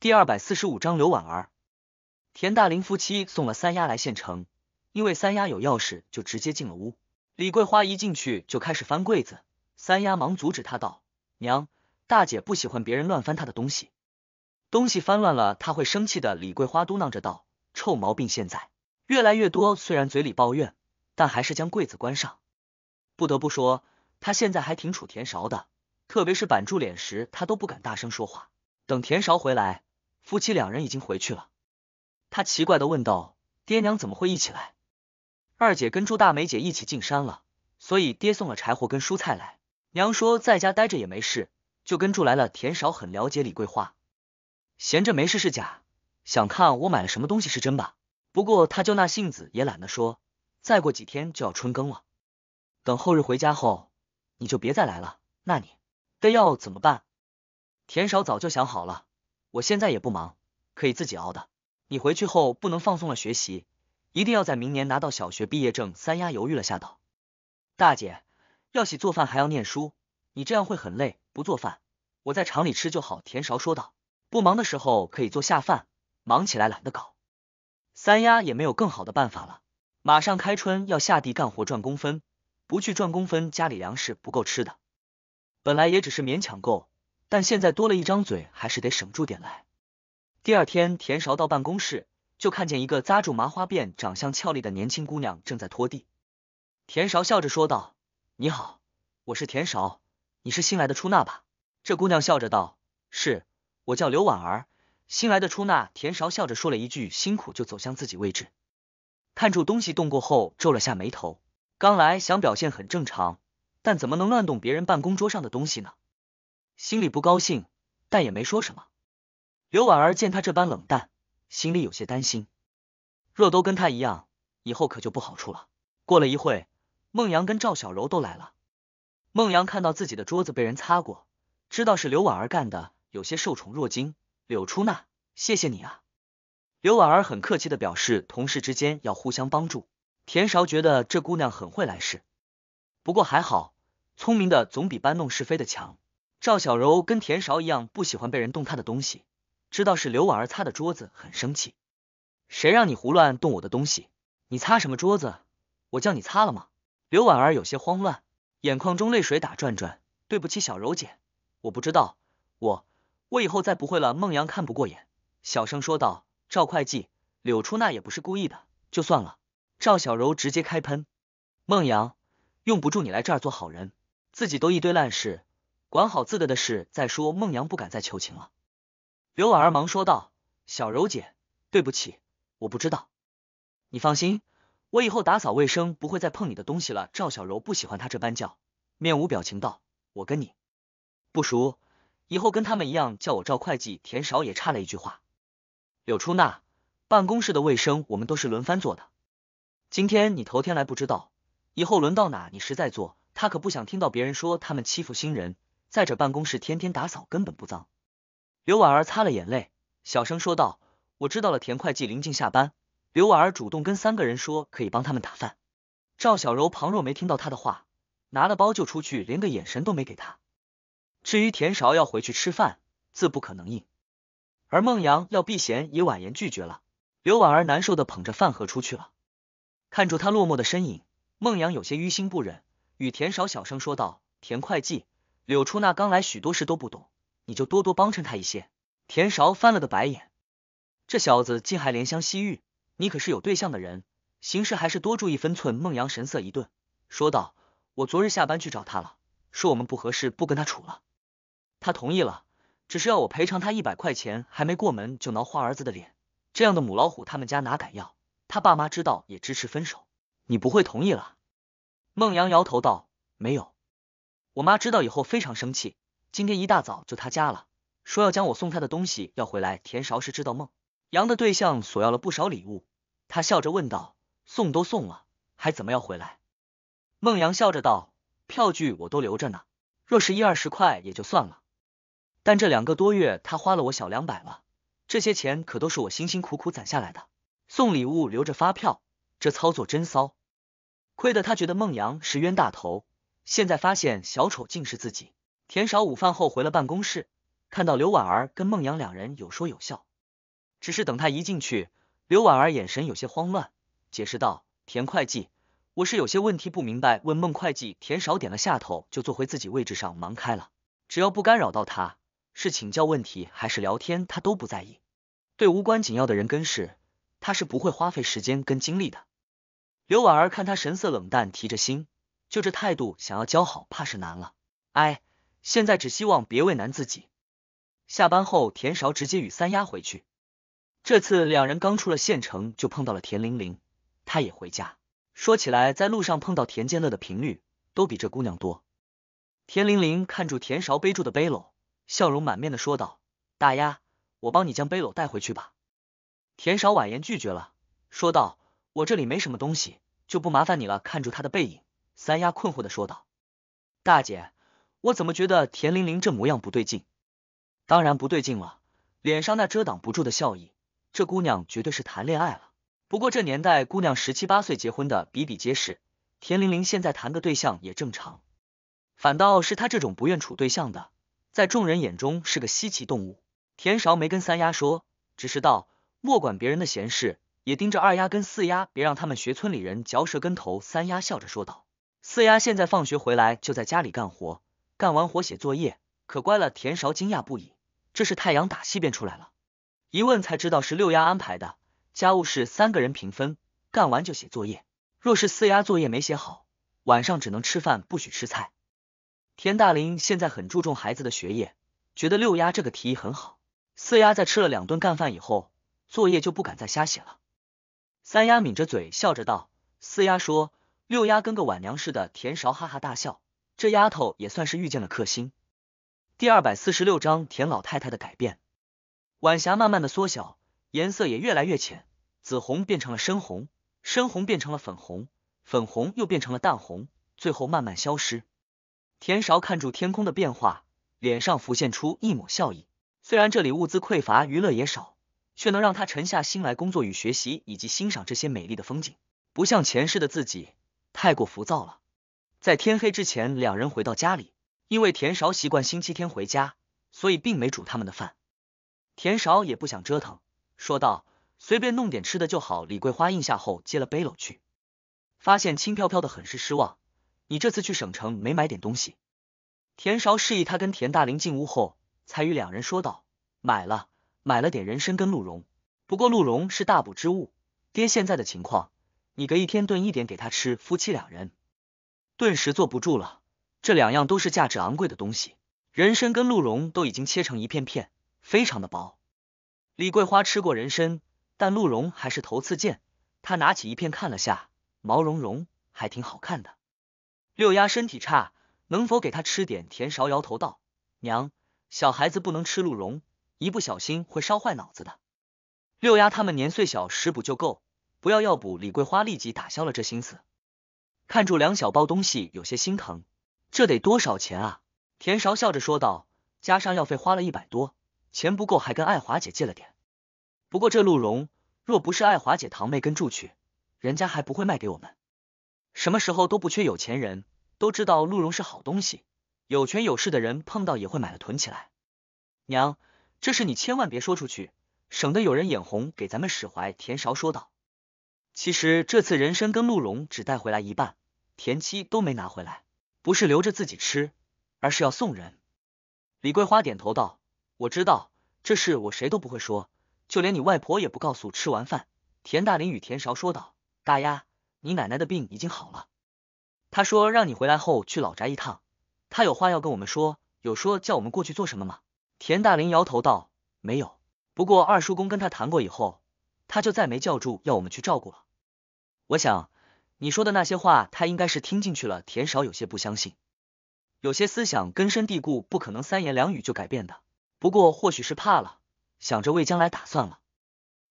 第二百四十五章，刘婉儿、田大林夫妻送了三丫来县城，因为三丫有钥匙，就直接进了屋。李桂花一进去就开始翻柜子，三丫忙阻止她道：“娘，大姐不喜欢别人乱翻她的东西，东西翻乱了，她会生气的。”李桂花嘟囔着道：“臭毛病，现在越来越多。”虽然嘴里抱怨，但还是将柜子关上。不得不说，她现在还挺杵田勺的，特别是板住脸时，她都不敢大声说话。等田勺回来。夫妻两人已经回去了，他奇怪的问道：“爹娘怎么会一起来？”二姐跟朱大梅姐一起进山了，所以爹送了柴火跟蔬菜来。娘说在家待着也没事，就跟住来了。田少很了解李桂花，闲着没事是假，想看我买了什么东西是真吧？不过他就那性子，也懒得说。再过几天就要春耕了，等后日回家后，你就别再来了。那你的药怎么办？田少早就想好了。我现在也不忙，可以自己熬的。你回去后不能放松了学习，一定要在明年拿到小学毕业证。三丫犹豫了下，道：“大姐，要洗做饭还要念书，你这样会很累。不做饭，我在厂里吃就好。”田勺说道：“不忙的时候可以做下饭，忙起来懒得搞。”三丫也没有更好的办法了，马上开春要下地干活赚工分，不去赚工分，家里粮食不够吃的，本来也只是勉强够。但现在多了一张嘴，还是得省住点来。第二天，田勺到办公室，就看见一个扎住麻花辫、长相俏丽的年轻姑娘正在拖地。田勺笑着说道：“你好，我是田勺，你是新来的出纳吧？”这姑娘笑着道：“是，我叫刘婉儿，新来的出纳。”田勺笑着说了一句：“辛苦。”就走向自己位置，看住东西动过后，皱了下眉头。刚来想表现很正常，但怎么能乱动别人办公桌上的东西呢？心里不高兴，但也没说什么。刘婉儿见他这般冷淡，心里有些担心。若都跟他一样，以后可就不好处了。过了一会，孟阳跟赵小柔都来了。孟阳看到自己的桌子被人擦过，知道是刘婉儿干的，有些受宠若惊。柳出纳，谢谢你啊。刘婉儿很客气的表示，同事之间要互相帮助。田韶觉得这姑娘很会来事，不过还好，聪明的总比搬弄是非的强。赵小柔跟田勺一样不喜欢被人动她的东西，知道是刘婉儿擦的桌子，很生气。谁让你胡乱动我的东西？你擦什么桌子？我叫你擦了吗？刘婉儿有些慌乱，眼眶中泪水打转转。对不起，小柔姐，我不知道，我我以后再不会了。孟阳看不过眼，小声说道：“赵会计，柳初娜也不是故意的，就算了。”赵小柔直接开喷，孟阳用不住你来这儿做好人，自己都一堆烂事。管好自个的事再说，孟阳不敢再求情了。刘婉儿忙说道：“小柔姐，对不起，我不知道。你放心，我以后打扫卫生不会再碰你的东西了。”赵小柔不喜欢他这般叫，面无表情道：“我跟你不熟，以后跟他们一样叫我赵会计。”田少也插了一句话：“柳初娜，办公室的卫生我们都是轮番做的。今天你头天来不知道，以后轮到哪你实在做，他可不想听到别人说他们欺负新人。”在这办公室天天打扫，根本不脏。刘婉儿擦了眼泪，小声说道：“我知道了。”田会计临近下班，刘婉儿主动跟三个人说可以帮他们打饭。赵小柔旁若没听到她的话，拿了包就出去，连个眼神都没给她。至于田少要回去吃饭，自不可能应。而孟阳要避嫌，也婉言拒绝了。刘婉儿难受的捧着饭盒出去了，看着他落寞的身影，孟阳有些于心不忍，与田少小声说道：“田会计。”柳初那刚来，许多事都不懂，你就多多帮衬他一些。田韶翻了个白眼，这小子竟还怜香惜玉。你可是有对象的人，行事还是多注意分寸。孟阳神色一顿，说道：“我昨日下班去找他了，说我们不合适，不跟他处了。他同意了，只是要我赔偿他一百块钱。还没过门就挠花儿子的脸，这样的母老虎，他们家哪敢要？他爸妈知道也支持分手。你不会同意了？”孟阳摇头道：“没有。”我妈知道以后非常生气，今天一大早就他家了，说要将我送她的东西要回来。田韶是知道孟阳的对象索要了不少礼物，他笑着问道：“送都送了，还怎么要回来？”孟阳笑着道：“票据我都留着呢，若是一二十块也就算了，但这两个多月他花了我小两百了，这些钱可都是我辛辛苦苦攒下来的。送礼物留着发票，这操作真骚，亏得他觉得孟阳是冤大头。”现在发现小丑竟是自己。田少午饭后回了办公室，看到刘婉儿跟孟阳两人有说有笑。只是等他一进去，刘婉儿眼神有些慌乱，解释道：“田会计，我是有些问题不明白，问孟会计。”田少点了下头，就坐回自己位置上忙开了。只要不干扰到他，是请教问题还是聊天，他都不在意。对无关紧要的人跟事，他是不会花费时间跟精力的。刘婉儿看他神色冷淡，提着心。就这态度，想要教好，怕是难了。哎，现在只希望别为难自己。下班后，田韶直接与三丫回去。这次两人刚出了县城，就碰到了田玲玲，她也回家。说起来，在路上碰到田健乐的频率都比这姑娘多。田玲玲看住田韶背住的背篓，笑容满面的说道：“大丫，我帮你将背篓带回去吧。”田韶婉言拒绝了，说道：“我这里没什么东西，就不麻烦你了。”看住他的背影。三丫困惑的说道：“大姐，我怎么觉得田玲玲这模样不对劲？当然不对劲了，脸上那遮挡不住的笑意，这姑娘绝对是谈恋爱了。不过这年代，姑娘十七八岁结婚的比比皆是，田玲玲现在谈个对象也正常。反倒是她这种不愿处对象的，在众人眼中是个稀奇动物。”田勺没跟三丫说，只是道：“莫管别人的闲事，也盯着二丫跟四丫，别让他们学村里人嚼舌根头。”三丫笑着说道。四丫现在放学回来就在家里干活，干完活写作业，可乖了。田勺惊讶不已，这是太阳打西边出来了。一问才知道是六丫安排的，家务事三个人平分，干完就写作业。若是四丫作业没写好，晚上只能吃饭不许吃菜。田大林现在很注重孩子的学业，觉得六丫这个提议很好。四丫在吃了两顿干饭以后，作业就不敢再瞎写了。三丫抿着嘴笑着道：“四丫说。”六丫跟个晚娘似的，田勺哈哈大笑。这丫头也算是遇见了克星。第二百四十六章田老太太的改变。晚霞慢慢的缩小，颜色也越来越浅，紫红变成了深红，深红变成了粉红，粉红又变成了淡红，最后慢慢消失。田勺看住天空的变化，脸上浮现出一抹笑意。虽然这里物资匮乏，娱乐也少，却能让他沉下心来工作与学习，以及欣赏这些美丽的风景。不像前世的自己。太过浮躁了，在天黑之前，两人回到家里。因为田勺习惯星期天回家，所以并没煮他们的饭。田勺也不想折腾，说道：“随便弄点吃的就好。”李桂花应下后，接了背篓去，发现轻飘飘的，很是失望。你这次去省城没买点东西？田勺示意他跟田大林进屋后，才与两人说道：“买了，买了点人参跟鹿茸，不过鹿茸是大补之物，爹现在的情况。”你隔一天炖一点给他吃，夫妻两人顿时坐不住了。这两样都是价值昂贵的东西，人参跟鹿茸都已经切成一片片，非常的薄。李桂花吃过人参，但鹿茸还是头次见。她拿起一片看了下，毛茸茸，还挺好看的。六丫身体差，能否给她吃点？田勺摇头道：“娘，小孩子不能吃鹿茸，一不小心会烧坏脑子的。”六丫他们年岁小，食补就够。不要药补，李桂花立即打消了这心思，看住两小包东西，有些心疼。这得多少钱啊？田韶笑着说道。加上药费，花了一百多，钱不够，还跟爱华姐借了点。不过这鹿茸，若不是爱华姐堂妹跟住去，人家还不会卖给我们。什么时候都不缺有钱人，都知道鹿茸是好东西，有权有势的人碰到也会买了囤起来。娘，这事你千万别说出去，省得有人眼红给咱们使坏。田韶说道。其实这次人参跟鹿茸只带回来一半，田七都没拿回来，不是留着自己吃，而是要送人。李桂花点头道：“我知道这事，我谁都不会说，就连你外婆也不告诉。”吃完饭，田大林与田勺说道：“大丫，你奶奶的病已经好了，她说让你回来后去老宅一趟，她有话要跟我们说。有说叫我们过去做什么吗？”田大林摇头道：“没有。不过二叔公跟他谈过以后，他就再没叫住要我们去照顾了。”我想，你说的那些话，他应该是听进去了。田少有些不相信，有些思想根深蒂固，不可能三言两语就改变的。不过，或许是怕了，想着为将来打算了。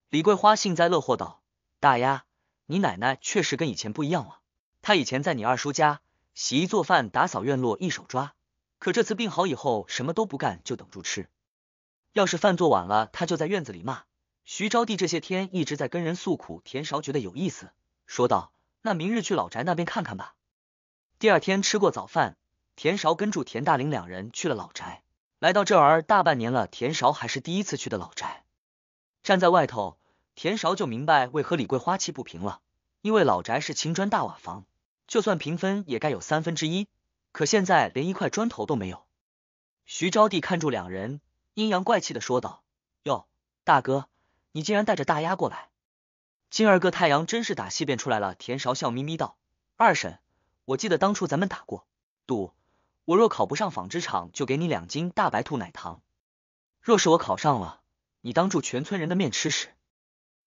李桂花幸灾乐祸道：“大丫，你奶奶确实跟以前不一样了。她以前在你二叔家，洗衣做饭、打扫院落，一手抓。可这次病好以后，什么都不干，就等住吃。要是饭做晚了，她就在院子里骂。”徐招娣这些天一直在跟人诉苦，田少觉得有意思。说道：“那明日去老宅那边看看吧。”第二天吃过早饭，田勺跟住田大林两人去了老宅。来到这儿大半年了，田勺还是第一次去的老宅。站在外头，田勺就明白为何李桂花气不平了。因为老宅是青砖大瓦房，就算平分也该有三分之一，可现在连一块砖头都没有。徐招娣看住两人，阴阳怪气的说道：“哟，大哥，你竟然带着大丫过来。”今儿个太阳真是打西边出来了，田勺笑眯眯道：“二婶，我记得当初咱们打过赌，我若考不上纺织厂，就给你两斤大白兔奶糖；若是我考上了，你当住全村人的面吃屎。”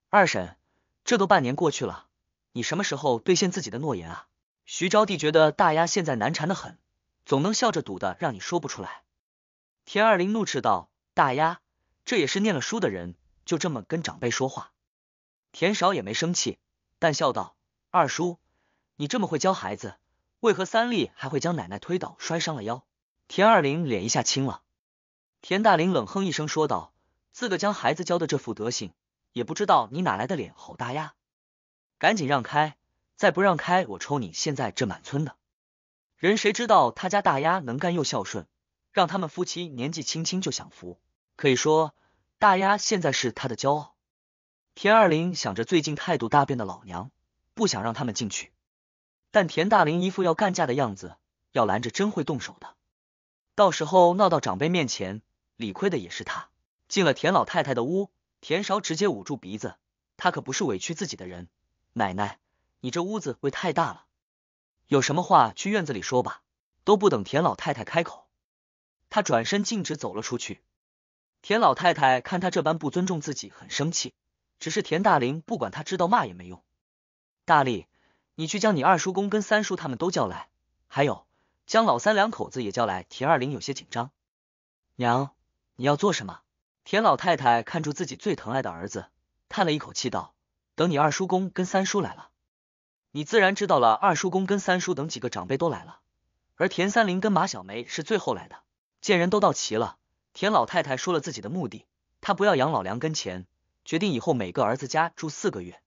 二婶，这都半年过去了，你什么时候兑现自己的诺言啊？徐招娣觉得大丫现在难缠的很，总能笑着赌的让你说不出来。田二林怒斥道：“大丫，这也是念了书的人，就这么跟长辈说话？”田少也没生气，但笑道：“二叔，你这么会教孩子，为何三立还会将奶奶推倒摔伤了腰？”田二林脸一下青了，田大林冷哼一声说道：“自个将孩子教的这副德行，也不知道你哪来的脸吼大丫，赶紧让开，再不让开我抽你！现在这满村的人，谁知道他家大丫能干又孝顺，让他们夫妻年纪轻轻就享福，可以说大丫现在是他的骄傲。”田二林想着最近态度大变的老娘，不想让他们进去，但田大林一副要干架的样子，要拦着真会动手的，到时候闹到长辈面前，理亏的也是他。进了田老太太的屋，田勺直接捂住鼻子，他可不是委屈自己的人。奶奶，你这屋子味太大了，有什么话去院子里说吧。都不等田老太太开口，他转身径直走了出去。田老太太看他这般不尊重自己，很生气。只是田大林，不管他知道骂也没用。大力，你去将你二叔公跟三叔他们都叫来，还有将老三两口子也叫来。田二林有些紧张，娘，你要做什么？田老太太看住自己最疼爱的儿子，叹了一口气道：“等你二叔公跟三叔来了，你自然知道了。二叔公跟三叔等几个长辈都来了，而田三林跟马小梅是最后来的。见人都到齐了，田老太太说了自己的目的，她不要养老梁跟钱。”决定以后每个儿子家住四个月，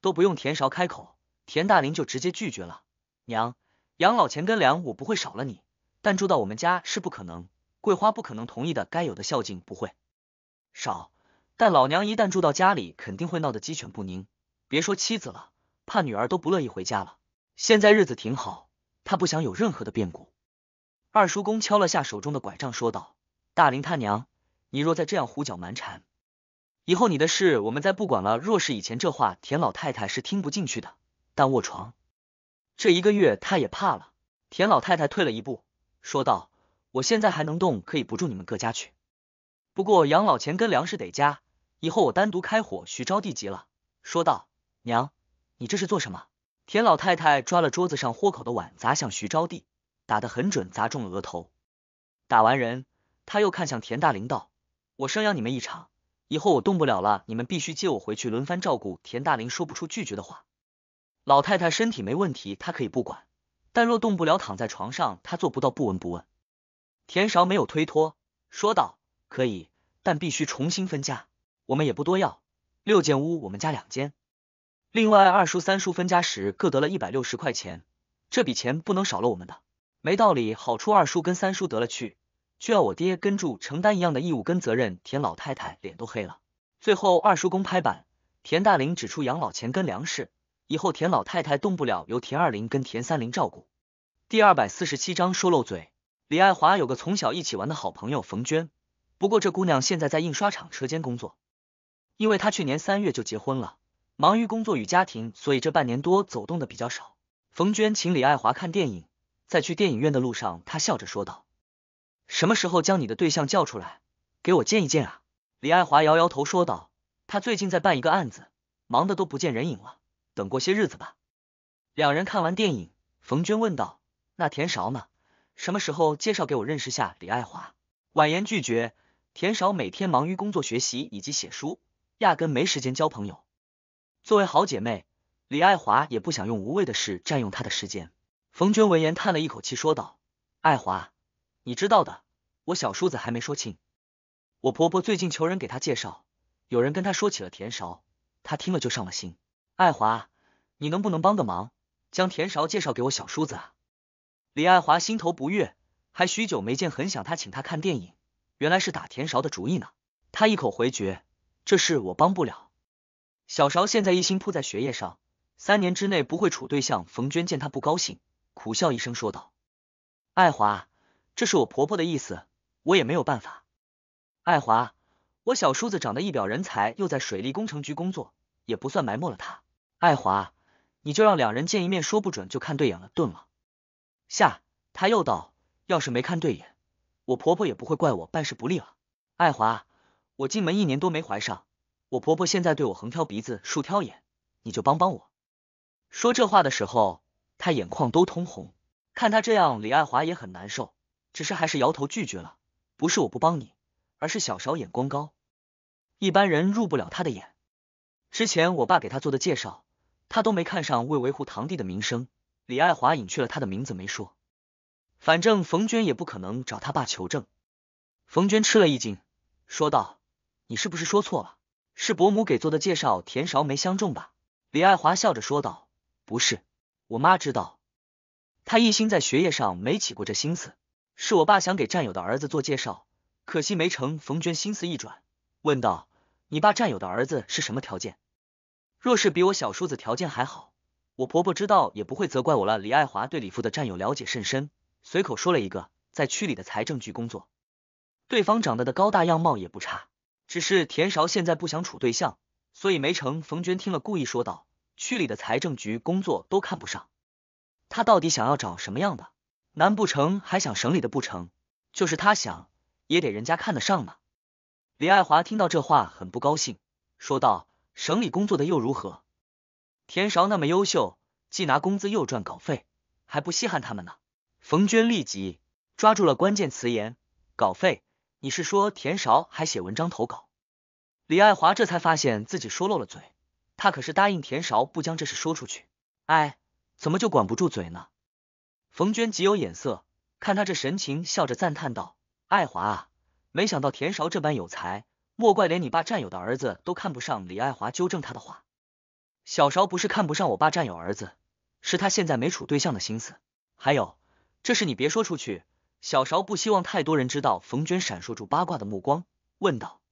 都不用田勺开口，田大林就直接拒绝了。娘，养老钱跟粮我不会少了你，但住到我们家是不可能。桂花不可能同意的，该有的孝敬不会少，但老娘一旦住到家里，肯定会闹得鸡犬不宁。别说妻子了，怕女儿都不乐意回家了。现在日子挺好，他不想有任何的变故。二叔公敲了下手中的拐杖，说道：“大林他娘，你若再这样胡搅蛮缠。”以后你的事我们再不管了。若是以前这话，田老太太是听不进去的。但卧床这一个月，她也怕了。田老太太退了一步，说道：“我现在还能动，可以不住你们各家去。不过养老钱跟粮食得加。以后我单独开火。”徐招娣急了，说道：“娘，你这是做什么？”田老太太抓了桌子上豁口的碗砸向徐招娣，打得很准，砸中了额头。打完人，她又看向田大林道：“我生养你们一场。”以后我动不了了，你们必须接我回去，轮番照顾。田大林说不出拒绝的话。老太太身体没问题，她可以不管，但若动不了，躺在床上，她做不到不闻不问。田勺没有推脱，说道：“可以，但必须重新分家。我们也不多要，六间屋我们家两间，另外二叔、三叔分家时各得了一百六十块钱，这笔钱不能少了我们的，没道理，好处二叔跟三叔得了去。”需要我爹跟住承担一样的义务跟责任，田老太太脸都黑了。最后二叔公拍板，田大林指出养老钱跟粮食，以后田老太太动不了，由田二林跟田三林照顾。第二百四十七章说漏嘴，李爱华有个从小一起玩的好朋友冯娟，不过这姑娘现在在印刷厂车间工作，因为她去年三月就结婚了，忙于工作与家庭，所以这半年多走动的比较少。冯娟请李爱华看电影，在去电影院的路上，她笑着说道。什么时候将你的对象叫出来，给我见一见啊？李爱华摇摇头说道：“他最近在办一个案子，忙得都不见人影了。等过些日子吧。”两人看完电影，冯娟问道：“那田少呢？什么时候介绍给我认识下？”李爱华婉言拒绝：“田少每天忙于工作、学习以及写书，压根没时间交朋友。作为好姐妹，李爱华也不想用无谓的事占用她的时间。”冯娟闻言叹了一口气说道：“爱华。”你知道的，我小叔子还没说亲，我婆婆最近求人给他介绍，有人跟他说起了田勺，他听了就上了心。爱华，你能不能帮个忙，将田勺介绍给我小叔子啊？李爱华心头不悦，还许久没见，很想他请他看电影，原来是打田勺的主意呢。他一口回绝，这事我帮不了。小勺现在一心扑在学业上，三年之内不会处对象。冯娟见他不高兴，苦笑一声说道：“爱华。”这是我婆婆的意思，我也没有办法。爱华，我小叔子长得一表人才，又在水利工程局工作，也不算埋没了他。爱华，你就让两人见一面，说不准就看对眼了。顿了下，他又道，要是没看对眼，我婆婆也不会怪我办事不利了。爱华，我进门一年多没怀上，我婆婆现在对我横挑鼻子竖挑眼，你就帮帮我。说这话的时候，她眼眶都通红，看她这样，李爱华也很难受。只是还是摇头拒绝了，不是我不帮你，而是小勺眼光高，一般人入不了他的眼。之前我爸给他做的介绍，他都没看上。为维护堂弟的名声，李爱华隐去了他的名字，没说。反正冯娟也不可能找他爸求证。冯娟吃了一惊，说道：“你是不是说错了？是伯母给做的介绍，田勺没相中吧？”李爱华笑着说道：“不是，我妈知道，她一心在学业上没起过这心思。”是我爸想给战友的儿子做介绍，可惜没成。冯娟心思一转，问道：“你爸战友的儿子是什么条件？若是比我小叔子条件还好，我婆婆知道也不会责怪我了。”李爱华对李父的战友了解甚深，随口说了一个在区里的财政局工作，对方长得的高大，样貌也不差。只是田韶现在不想处对象，所以没成。冯娟听了，故意说道：“区里的财政局工作都看不上，他到底想要找什么样的？”难不成还想省里的不成？就是他想，也得人家看得上呢。李爱华听到这话很不高兴，说道：“省里工作的又如何？田韶那么优秀，既拿工资又赚稿费，还不稀罕他们呢。”冯娟立即抓住了关键词言：“稿费，你是说田韶还写文章投稿？”李爱华这才发现自己说漏了嘴，他可是答应田韶不将这事说出去。哎，怎么就管不住嘴呢？冯娟极有眼色，看他这神情，笑着赞叹道：“爱华啊，没想到田韶这般有才，莫怪连你爸战友的儿子都看不上。”李爱华纠正他的话：“小勺不是看不上我爸战友儿子，是他现在没处对象的心思。还有，这事你别说出去，小勺不希望太多人知道。”冯娟闪烁住八卦的目光，问道：“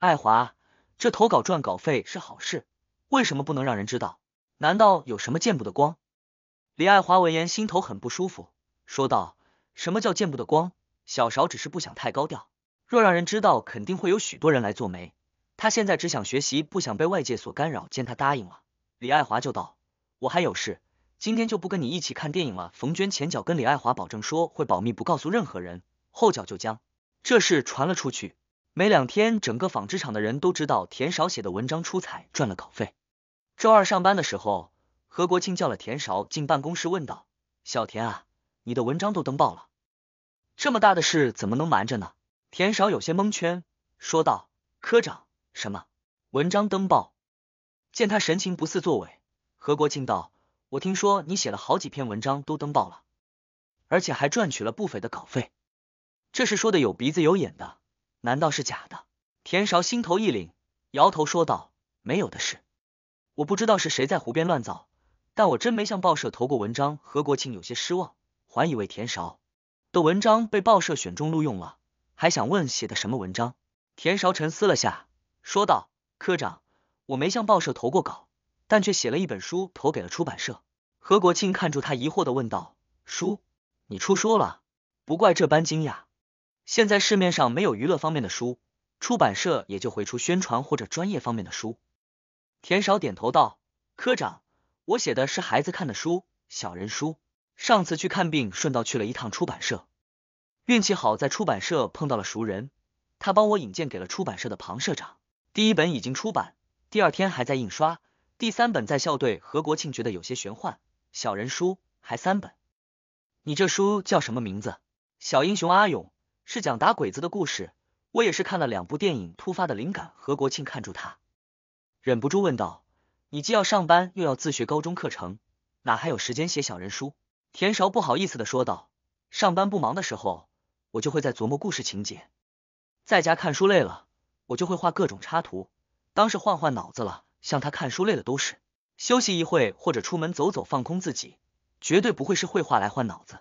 爱华，这投稿赚稿费是好事，为什么不能让人知道？难道有什么见不得光？”李爱华闻言，心头很不舒服，说道：“什么叫见不得光？小勺只是不想太高调，若让人知道，肯定会有许多人来做媒。他现在只想学习，不想被外界所干扰。”见他答应了，李爱华就道：“我还有事，今天就不跟你一起看电影了。”冯娟前脚跟李爱华保证说会保密，不告诉任何人，后脚就将这事传了出去。没两天，整个纺织厂的人都知道田少写的文章出彩，赚了稿费。周二上班的时候。何国庆叫了田韶进办公室，问道：“小田啊，你的文章都登报了，这么大的事怎么能瞒着呢？”田少有些蒙圈，说道：“科长，什么文章登报？”见他神情不似作伪，何国庆道：“我听说你写了好几篇文章都登报了，而且还赚取了不菲的稿费，这是说的有鼻子有眼的，难道是假的？”田韶心头一凛，摇头说道：“没有的事，我不知道是谁在胡编乱造。”但我真没向报社投过文章，何国庆有些失望，还以为田勺的文章被报社选中录用了，还想问写的什么文章。田勺沉思了下，说道：“科长，我没向报社投过稿，但却写了一本书投给了出版社。”何国庆看住他疑惑的问道：“书，你出书了？不怪这般惊讶。现在市面上没有娱乐方面的书，出版社也就会出宣传或者专业方面的书。”田少点头道：“科长。”我写的是孩子看的书《小人书》，上次去看病顺道去了一趟出版社，运气好在出版社碰到了熟人，他帮我引荐给了出版社的庞社长。第一本已经出版，第二天还在印刷，第三本在校对。何国庆觉得有些玄幻，《小人书》还三本。你这书叫什么名字？《小英雄阿勇》是讲打鬼子的故事。我也是看了两部电影，突发的灵感。何国庆看住他，忍不住问道。你既要上班又要自学高中课程，哪还有时间写小人书？田韶不好意思的说道：“上班不忙的时候，我就会在琢磨故事情节，在家看书累了，我就会画各种插图，当是换换脑子了。像他看书累了都是休息一会或者出门走走，放空自己，绝对不会是绘画来换脑子。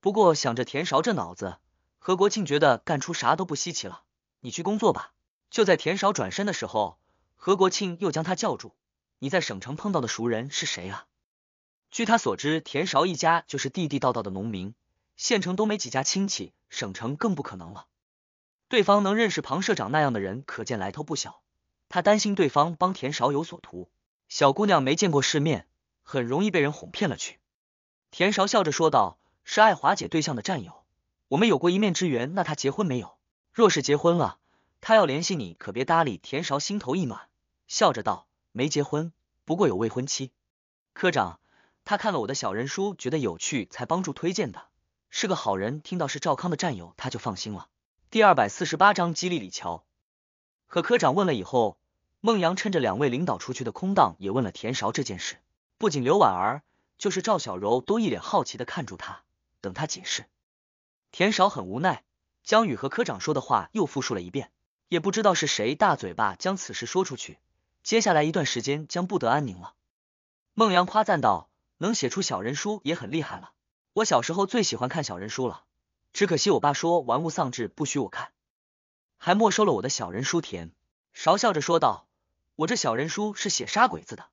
不过想着田韶这脑子，何国庆觉得干出啥都不稀奇了。你去工作吧。就在田韶转身的时候，何国庆又将他叫住。”你在省城碰到的熟人是谁啊？据他所知，田韶一家就是地地道道的农民，县城都没几家亲戚，省城更不可能了。对方能认识庞社长那样的人，可见来头不小。他担心对方帮田韶有所图，小姑娘没见过世面，很容易被人哄骗了去。田韶笑着说道：“是爱华姐对象的战友，我们有过一面之缘。那她结婚没有？若是结婚了，她要联系你，可别搭理。”田韶心头一暖，笑着道。没结婚，不过有未婚妻。科长他看了我的小人书，觉得有趣，才帮助推荐的，是个好人。听到是赵康的战友，他就放心了。第二百四十八章激励李乔。和科长问了以后，孟阳趁着两位领导出去的空档，也问了田韶这件事。不仅刘婉儿，就是赵小柔都一脸好奇的看住他，等他解释。田韶很无奈，江宇和科长说的话又复述了一遍，也不知道是谁大嘴巴将此事说出去。接下来一段时间将不得安宁了，孟阳夸赞道：“能写出小人书也很厉害了。”我小时候最喜欢看小人书了，只可惜我爸说玩物丧志，不许我看，还没收了我的小人书。田韶笑着说道：“我这小人书是写杀鬼子的，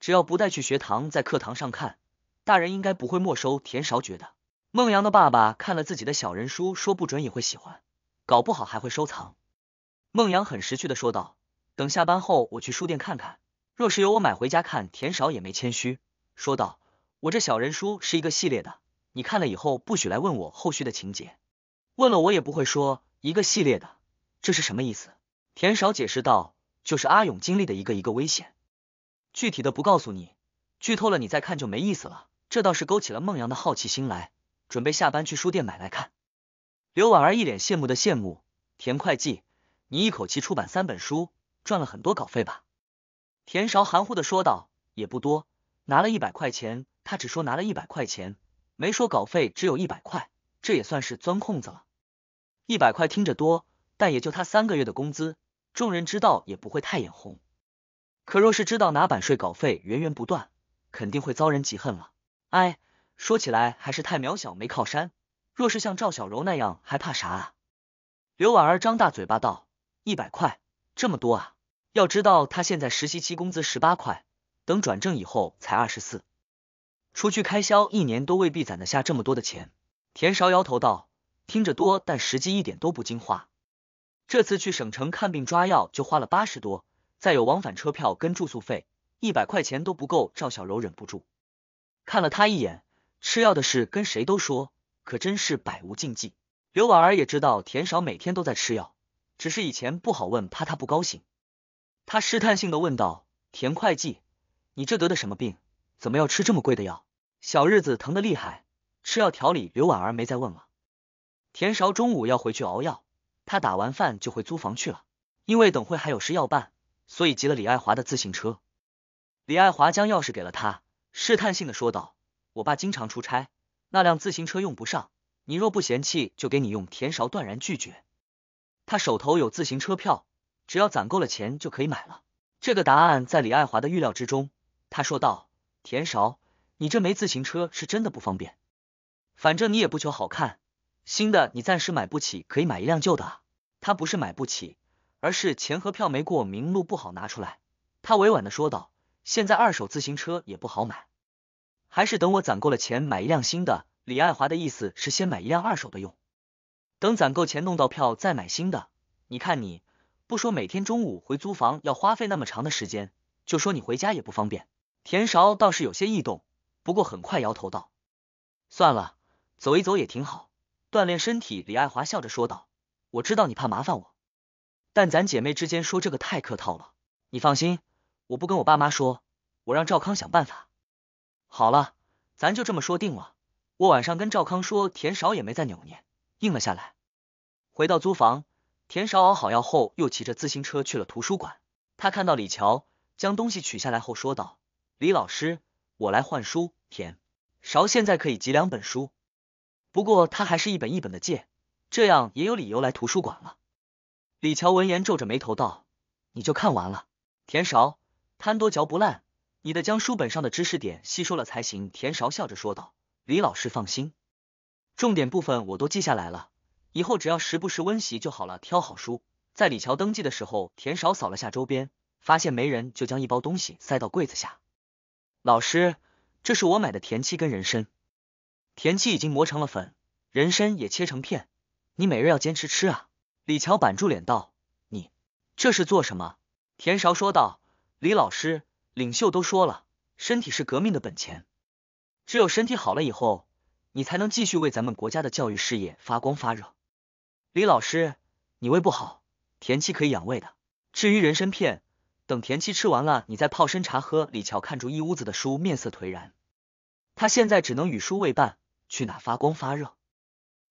只要不带去学堂，在课堂上看，大人应该不会没收。”田韶觉得孟阳的爸爸看了自己的小人书，说不准也会喜欢，搞不好还会收藏。孟阳很识趣的说道。等下班后我去书店看看，若是有我买回家看。田少也没谦虚，说道：“我这小人书是一个系列的，你看了以后不许来问我后续的情节，问了我也不会说一个系列的，这是什么意思？”田少解释道：“就是阿勇经历的一个一个危险，具体的不告诉你，剧透了你再看就没意思了。”这倒是勾起了孟阳的好奇心来，准备下班去书店买来看。刘婉儿一脸羡慕的羡慕田会计，你一口气出版三本书。赚了很多稿费吧？田韶含糊的说道，也不多，拿了一百块钱。他只说拿了一百块钱，没说稿费只有一百块，这也算是钻空子了。一百块听着多，但也就他三个月的工资。众人知道也不会太眼红，可若是知道拿版税稿费源源不断，肯定会遭人嫉恨了。哎，说起来还是太渺小，没靠山。若是像赵小柔那样，还怕啥啊？刘婉儿张大嘴巴道：“一百块，这么多啊！”要知道，他现在实习期工资十八块，等转正以后才二十四，除去开销，一年都未必攒得下这么多的钱。田少摇头道：“听着多，但实际一点都不精花。这次去省城看病抓药就花了八十多，再有往返车票跟住宿费，一百块钱都不够。”赵小柔忍不住看了他一眼，吃药的事跟谁都说，可真是百无禁忌。刘婉儿也知道田少每天都在吃药，只是以前不好问，怕他不高兴。他试探性的问道：“田会计，你这得的什么病？怎么要吃这么贵的药？小日子疼的厉害，吃药调理。”刘婉儿没再问了。田勺中午要回去熬药，他打完饭就回租房去了，因为等会还有事要办，所以急了李爱华的自行车。李爱华将钥匙给了他，试探性的说道：“我爸经常出差，那辆自行车用不上，你若不嫌弃，就给你用。”田勺断然拒绝，他手头有自行车票。只要攒够了钱就可以买了。这个答案在李爱华的预料之中，他说道：“田勺，你这没自行车是真的不方便。反正你也不求好看，新的你暂时买不起，可以买一辆旧的。”他不是买不起，而是钱和票没过名录不好拿出来。他委婉的说道：“现在二手自行车也不好买，还是等我攒够了钱买一辆新的。”李爱华的意思是先买一辆二手的用，等攒够钱弄到票再买新的。你看你。不说每天中午回租房要花费那么长的时间，就说你回家也不方便。田韶倒是有些异动，不过很快摇头道：“算了，走一走也挺好，锻炼身体。”李爱华笑着说道：“我知道你怕麻烦我，但咱姐妹之间说这个太客套了。你放心，我不跟我爸妈说，我让赵康想办法。好了，咱就这么说定了。我晚上跟赵康说，田韶也没再扭捏，应了下来。回到租房。”田韶熬好药后，又骑着自行车去了图书馆。他看到李乔将东西取下来后，说道：“李老师，我来换书。田韶现在可以集两本书，不过他还是一本一本的借，这样也有理由来图书馆了。”李乔闻言皱着眉头道：“你就看完了？田韶贪多嚼不烂，你得将书本上的知识点吸收了才行。”田韶笑着说道：“李老师放心，重点部分我都记下来了。”以后只要时不时温习就好了。挑好书，在李桥登记的时候，田少扫了下周边，发现没人，就将一包东西塞到柜子下。老师，这是我买的田七跟人参，田七已经磨成了粉，人参也切成片，你每日要坚持吃啊！李桥板住脸道：“你这是做什么？”田少说道：“李老师，领袖都说了，身体是革命的本钱，只有身体好了以后，你才能继续为咱们国家的教育事业发光发热。”李老师，你胃不好，田七可以养胃的。至于人参片，等田七吃完了，你再泡参茶喝。李乔看住一屋子的书，面色颓然，他现在只能与书为伴，去哪发光发热？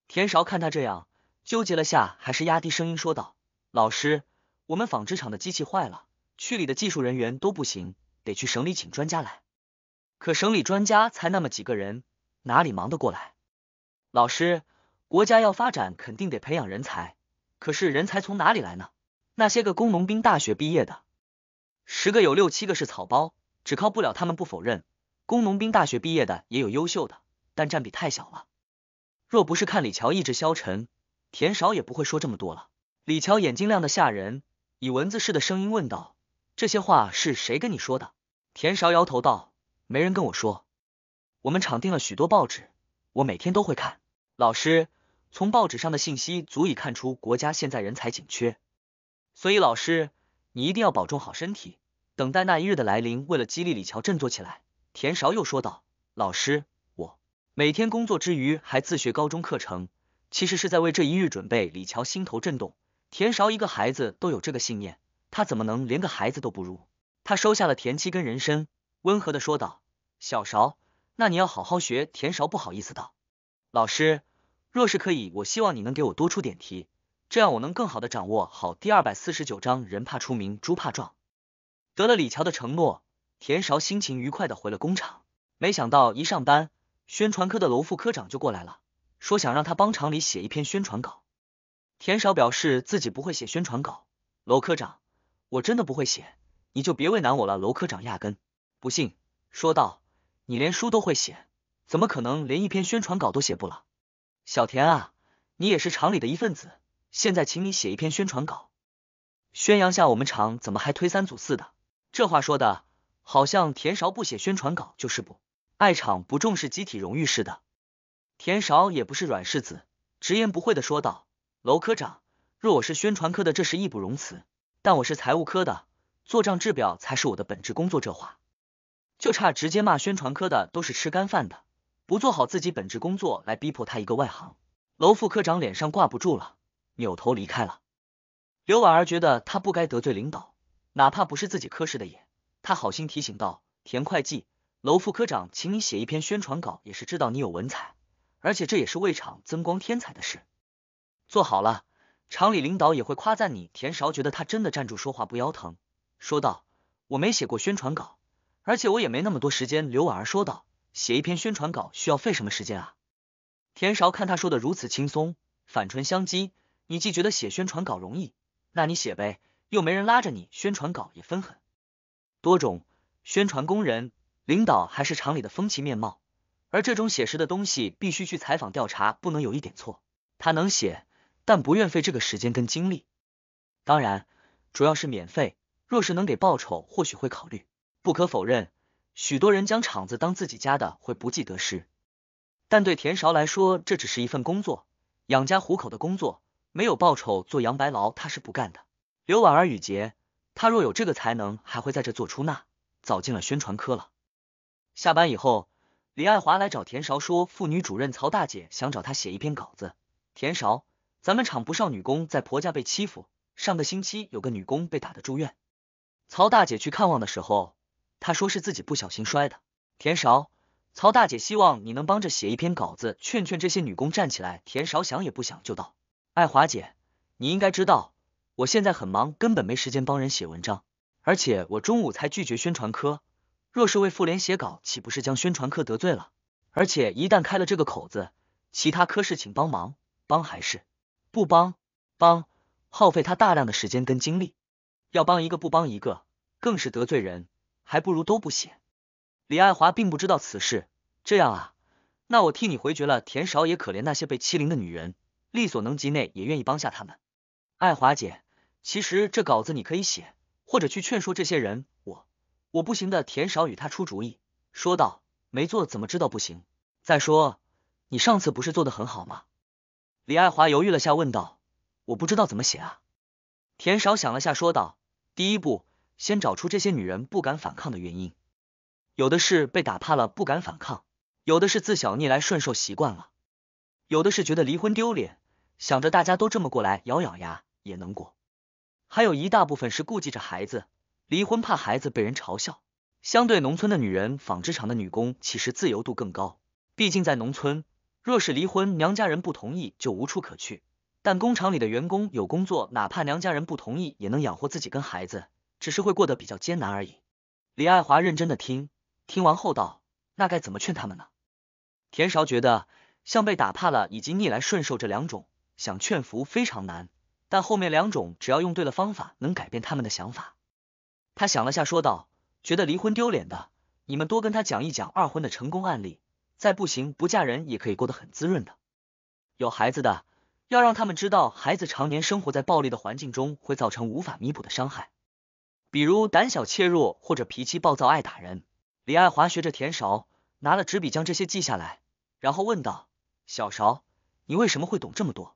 田韶看他这样，纠结了下，还是压低声音说道：“老师，我们纺织厂的机器坏了，区里的技术人员都不行，得去省里请专家来。可省里专家才那么几个人，哪里忙得过来？老师。”国家要发展，肯定得培养人才。可是人才从哪里来呢？那些个工农兵大学毕业的，十个有六七个是草包，只靠不了他们。不否认，工农兵大学毕业的也有优秀的，但占比太小了。若不是看李乔意志消沉，田少也不会说这么多了。李乔眼睛亮得吓人，以蚊子似的声音问道：“这些话是谁跟你说的？”田少摇头道：“没人跟我说。我们厂订了许多报纸，我每天都会看。”老师。从报纸上的信息足以看出，国家现在人才紧缺，所以老师，你一定要保重好身体，等待那一日的来临。为了激励李乔振作起来，田勺又说道：“老师，我每天工作之余还自学高中课程，其实是在为这一日准备。”李乔心头震动，田勺一个孩子都有这个信念，他怎么能连个孩子都不如？他收下了田七跟人参，温和的说道：“小勺，那你要好好学。”田勺不好意思道：“老师。”若是可以，我希望你能给我多出点题，这样我能更好的掌握好第二百四十九章。人怕出名，猪怕壮。得了李乔的承诺，田韶心情愉快的回了工厂。没想到一上班，宣传科的楼副科长就过来了，说想让他帮厂里写一篇宣传稿。田少表示自己不会写宣传稿，楼科长，我真的不会写，你就别为难我了。楼科长压根不信，说道：“你连书都会写，怎么可能连一篇宣传稿都写不了？”小田啊，你也是厂里的一份子，现在请你写一篇宣传稿，宣扬下我们厂。怎么还推三阻四的？这话说的好像田勺不写宣传稿就是不爱厂、不重视集体荣誉似的。田勺也不是软柿子，直言不讳的说道：“楼科长，若我是宣传科的，这是义不容辞；但我是财务科的，做账制表才是我的本职工作。”这话就差直接骂宣传科的都是吃干饭的。不做好自己本职工作来逼迫他一个外行，楼副科长脸上挂不住了，扭头离开了。刘婉儿觉得他不该得罪领导，哪怕不是自己科室的也，他好心提醒道：“田会计，楼副科长，请你写一篇宣传稿，也是知道你有文采，而且这也是为厂增光添彩的事。做好了，厂里领导也会夸赞你。”田勺觉得他真的站住说话不腰疼，说道：“我没写过宣传稿，而且我也没那么多时间。”刘婉儿说道。写一篇宣传稿需要费什么时间啊？田韶看他说的如此轻松，反唇相讥：“你既觉得写宣传稿容易，那你写呗，又没人拉着你。宣传稿也分很多种，宣传工人、领导还是厂里的风起面貌。而这种写实的东西必须去采访调查，不能有一点错。他能写，但不愿费这个时间跟精力。当然，主要是免费。若是能给报酬，或许会考虑。不可否认。”许多人将厂子当自己家的，会不计得失。但对田韶来说，这只是一份工作，养家糊口的工作，没有报酬做杨白劳他是不干的。刘婉儿雨杰，他若有这个才能，还会在这做出纳，早进了宣传科了。下班以后，李爱华来找田韶，说妇女主任曹大姐想找他写一篇稿子。田韶，咱们厂不少女工在婆家被欺负，上个星期有个女工被打的住院，曹大姐去看望的时候。他说是自己不小心摔的。田勺，曹大姐希望你能帮着写一篇稿子，劝劝这些女工站起来。田勺想也不想就道：“爱华姐，你应该知道，我现在很忙，根本没时间帮人写文章。而且我中午才拒绝宣传科，若是为妇联写稿，岂不是将宣传科得罪了？而且一旦开了这个口子，其他科室请帮忙，帮还是不帮？帮，耗费他大量的时间跟精力。要帮一个不帮一个，更是得罪人。”还不如都不写。李爱华并不知道此事，这样啊，那我替你回绝了。田少也可怜那些被欺凌的女人，力所能及内也愿意帮下他们。爱华姐，其实这稿子你可以写，或者去劝说这些人。我我不行的。田少与他出主意，说道：没做怎么知道不行？再说你上次不是做的很好吗？李爱华犹豫了下，问道：我不知道怎么写啊。田少想了下，说道：第一步。先找出这些女人不敢反抗的原因，有的是被打怕了不敢反抗，有的是自小逆来顺受习惯了，有的是觉得离婚丢脸，想着大家都这么过来，咬咬牙也能过。还有一大部分是顾忌着孩子，离婚怕孩子被人嘲笑。相对农村的女人，纺织厂的女工其实自由度更高，毕竟在农村，若是离婚，娘家人不同意就无处可去；但工厂里的员工有工作，哪怕娘家人不同意，也能养活自己跟孩子。只是会过得比较艰难而已。李爱华认真的听，听完后道：“那该怎么劝他们呢？”田韶觉得像被打怕了以及逆来顺受这两种想劝服非常难，但后面两种只要用对了方法，能改变他们的想法。他想了下，说道：“觉得离婚丢脸的，你们多跟他讲一讲二婚的成功案例，再不行不嫁人也可以过得很滋润的。有孩子的，要让他们知道孩子常年生活在暴力的环境中会造成无法弥补的伤害。”比如胆小怯弱或者脾气暴躁爱打人。李爱华学着田勺拿了纸笔将这些记下来，然后问道：“小勺，你为什么会懂这么多？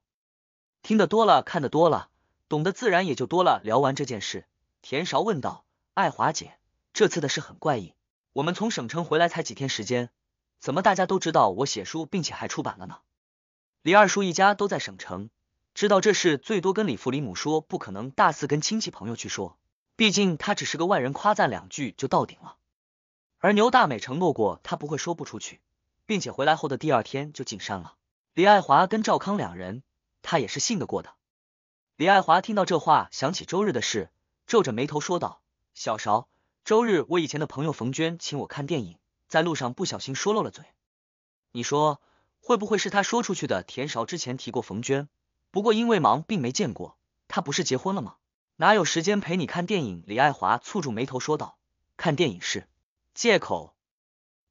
听得多了，看得多了，懂得自然也就多了。”聊完这件事，田勺问道：“爱华姐，这次的事很怪异，我们从省城回来才几天时间，怎么大家都知道我写书并且还出版了呢？”李二叔一家都在省城，知道这事最多跟李父李母说，不可能大肆跟亲戚朋友去说。毕竟他只是个外人，夸赞两句就到顶了。而牛大美承诺过他不会说不出去，并且回来后的第二天就进山了。李爱华跟赵康两人，他也是信得过的。李爱华听到这话，想起周日的事，皱着眉头说道：“小勺，周日我以前的朋友冯娟请我看电影，在路上不小心说漏了嘴。你说会不会是他说出去的？田勺之前提过冯娟，不过因为忙并没见过。他不是结婚了吗？”哪有时间陪你看电影？李爱华蹙住眉头说道：“看电影是借口。”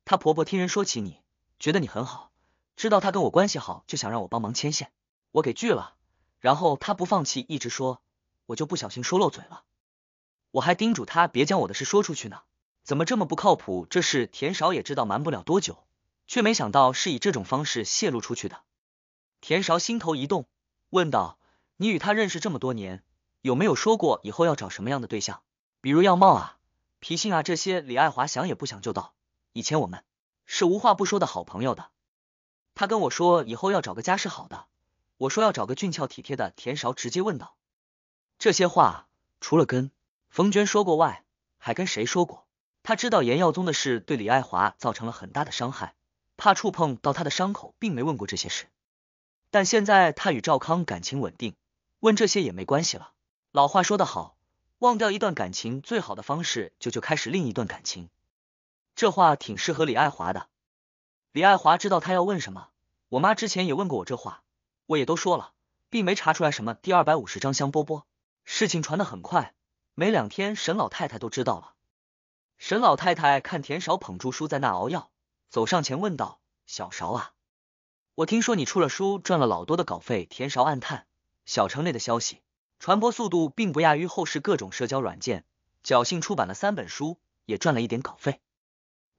她婆婆听人说起你，觉得你很好，知道她跟我关系好，就想让我帮忙牵线，我给拒了。然后她不放弃，一直说，我就不小心说漏嘴了。我还叮嘱她别将我的事说出去呢，怎么这么不靠谱？这事田少也知道瞒不了多久，却没想到是以这种方式泄露出去的。田少心头一动，问道：“你与他认识这么多年？”有没有说过以后要找什么样的对象？比如样貌啊、脾性啊这些？李爱华想也不想就道：“以前我们是无话不说的好朋友的。”他跟我说以后要找个家世好的，我说要找个俊俏体贴的。田韶直接问道：“这些话除了跟冯娟说过外，还跟谁说过？”他知道严耀宗的事对李爱华造成了很大的伤害，怕触碰到他的伤口，并没问过这些事。但现在他与赵康感情稳定，问这些也没关系了。老话说得好，忘掉一段感情最好的方式就就开始另一段感情。这话挺适合李爱华的。李爱华知道他要问什么，我妈之前也问过我这话，我也都说了，并没查出来什么。第二百五十章香饽饽。事情传得很快，没两天沈老太太都知道了。沈老太太看田勺捧住书在那熬药，走上前问道：“小勺啊，我听说你出了书，赚了老多的稿费。”田勺暗叹，小城内的消息。传播速度并不亚于后世各种社交软件。侥幸出版了三本书，也赚了一点稿费。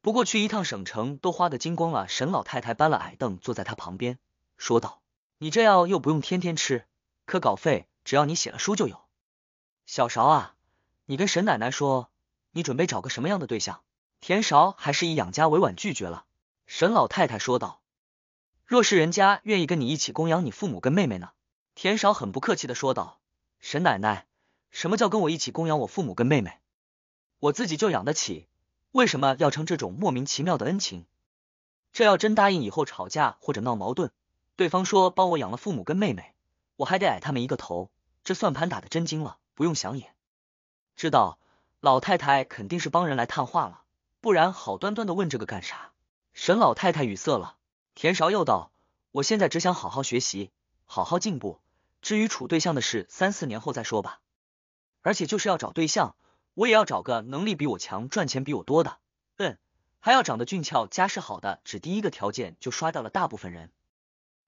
不过去一趟省城都花的精光了。沈老太太搬了矮凳坐在他旁边，说道：“你这药又不用天天吃，可稿费只要你写了书就有。”小勺啊，你跟沈奶奶说，你准备找个什么样的对象？田勺还是以养家委婉拒绝了。沈老太太说道：“若是人家愿意跟你一起供养你父母跟妹妹呢？”田勺很不客气的说道。沈奶奶，什么叫跟我一起供养我父母跟妹妹？我自己就养得起，为什么要称这种莫名其妙的恩情？这要真答应以后吵架或者闹矛盾，对方说帮我养了父母跟妹妹，我还得矮他们一个头，这算盘打的真精了，不用想也知道老太太肯定是帮人来探话了，不然好端端的问这个干啥？沈老太太语塞了，田勺又道，我现在只想好好学习，好好进步。至于处对象的事，三四年后再说吧。而且就是要找对象，我也要找个能力比我强、赚钱比我多的。嗯，还要长得俊俏、家世好的。只第一个条件就刷掉了大部分人，